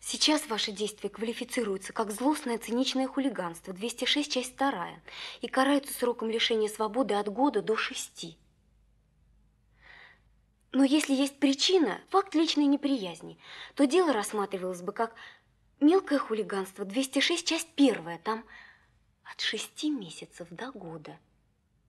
Сейчас ваши действия квалифицируются как злостное циничное хулиганство, 206, часть 2, и караются сроком лишения свободы от года до 6. Но если есть причина, факт личной неприязни, то дело рассматривалось бы как мелкое хулиганство, 206, часть 1, там от 6 месяцев до года.